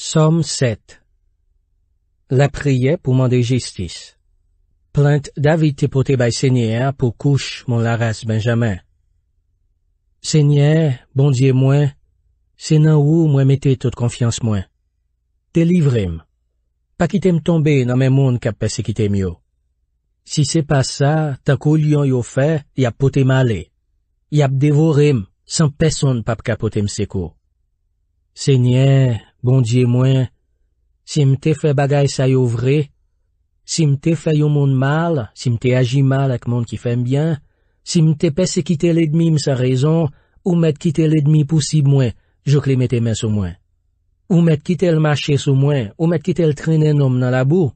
SOMM SET LA PRIYE POU MANDE JISTIS PLANTE DAVID TE POTE BAI SENYER POU KOUCH MON LARAS BENJAMIN SENYER, BONDIER MOIN, SENAN OU MOI METE TOT KONFYANSE MOIN TE LIVRIM PA KITEM TOMBE NAN ME MOUN KAP PESE KITEM YO SI SE PA SA, TAKO LYON YO FE YAP POTEM ALE YAP DEVORIM SAN PESON PAP KAP POTEM SEKO SENYER Bondye mwen, si mte fè bagay sa yo vre, si mte fè yo moun mal, si mte agi mal ak moun ki fèm byan, si mte pese kite l'edmim sa rezon, ou mèd kite l'edmim pousib mwen, jok li mète men sou mwen. Ou mèd kite l'mache sou mwen, ou mèd kite l'trènen om nan la bou.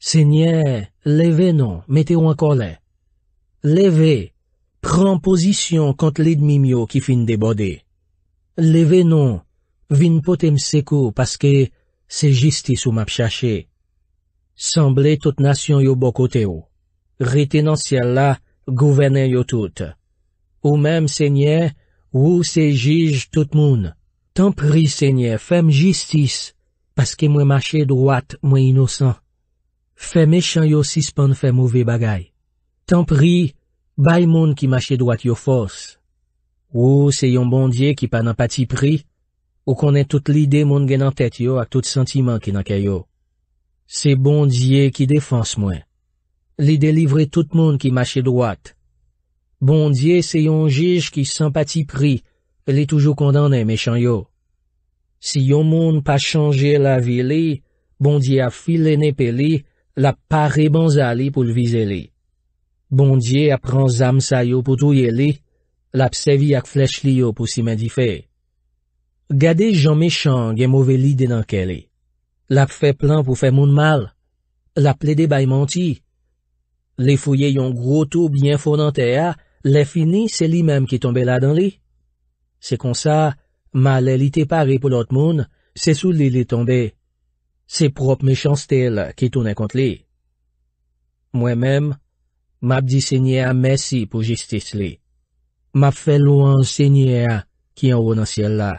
Senye, leve non, mete ou an kolè. Leve, pran posisyon kont l'edmim yo ki fin debode. Leve non, Vin pote mse kou paske se jistis ou map chache. Semble tout nasyon yo bokote ou. Ritenans yalla, gouvenen yo tout. Ou mem senye, ou se jij tout moun. Tan pri senye, fem jistis, paske mwen mache dwat mwen inosan. Fem eshan yo sispan fem ouve bagay. Tan pri, bay moun ki mache dwat yo fos. Ou se yon bondye ki pan empati pri, Ou konen tout l'ide moun gen an tèt yo ak tout sentiman ki nan kè yo. Se bondye ki defanse mwen. Li delivre tout moun ki mache dwat. Bondye se yon jij ki sempati pri, li toujou kon danen mechan yo. Se yon moun pa chanje la vi li, bondye ap file nepe li, la pare banza li pou l'vize li. Bondye ap pran zam sa yo pou touye li, la psevi ak flech li yo pou si men di fey. Gade jan mechang gen mouve li denanke li. Lap fe plan pou fe moun mal. Lap le de bay manti. Le foye yon gro tou byen founante a, le fini se li mem ki tombe la dan li. Se konsa, ma le li te pare pou lot moun, se sou li li tombe. Se prop mechans tel ki tonen kont li. Mwen mem, map di se nye a mesi pou jistis li. Map fe louan se nye a ki an wou nan siel la.